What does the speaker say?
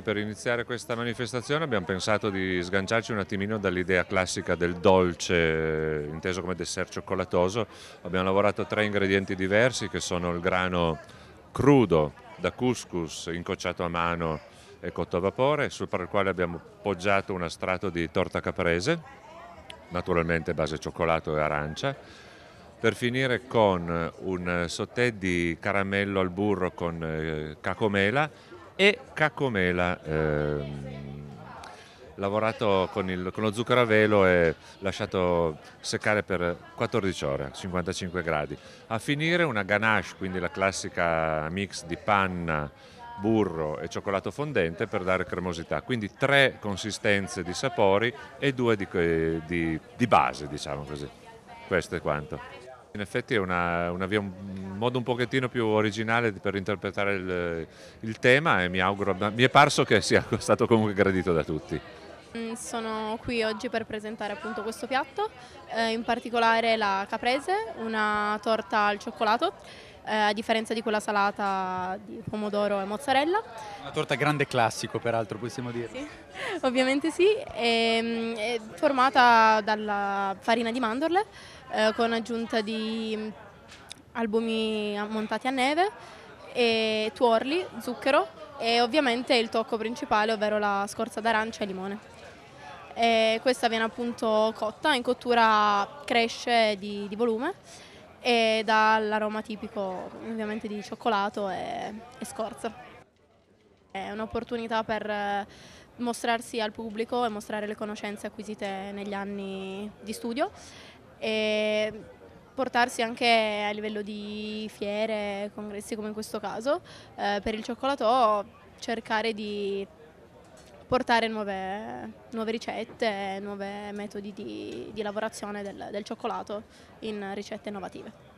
Per iniziare questa manifestazione abbiamo pensato di sganciarci un attimino dall'idea classica del dolce, eh, inteso come dessert cioccolatoso. Abbiamo lavorato tre ingredienti diversi che sono il grano crudo da couscous incocciato a mano e cotto a vapore, sul quale abbiamo poggiato un strato di torta caprese, naturalmente base cioccolato e arancia, per finire con un sauté di caramello al burro con eh, cacomela e Cacomela. Ehm, lavorato con, il, con, lo zucchero a velo e lasciato seccare per 14 ore, 55 gradi. A finire una ganache, quindi la classica mix di panna, burro e cioccolato fondente per dare cremosità. Quindi tre consistenze di sapori e due di, di, di base, diciamo così. Questo è quanto. In effetti è una, una via, un modo un pochettino più originale per interpretare il, il tema e mi, auguro, mi è parso che sia stato comunque gradito da tutti. Mm, sono qui oggi per presentare appunto questo piatto, eh, in particolare la caprese, una torta al cioccolato eh, a differenza di quella salata di pomodoro e mozzarella. Una torta grande classico peraltro possiamo dire. Sì, ovviamente sì, è, ehm, è formata dalla farina di mandorle eh, con aggiunta di albumi montati a neve e tuorli, zucchero e ovviamente il tocco principale, ovvero la scorza d'arancia e limone. E eh, questa viene appunto cotta, in cottura cresce di, di volume e dall'aroma tipico ovviamente di cioccolato e, e scorza. È un'opportunità per eh, mostrarsi al pubblico e mostrare le conoscenze acquisite negli anni di studio e portarsi anche a livello di fiere, congressi come in questo caso, eh, per il cioccolato cercare di portare nuove, nuove ricette, nuovi metodi di, di lavorazione del, del, cioccolato in ricette innovative.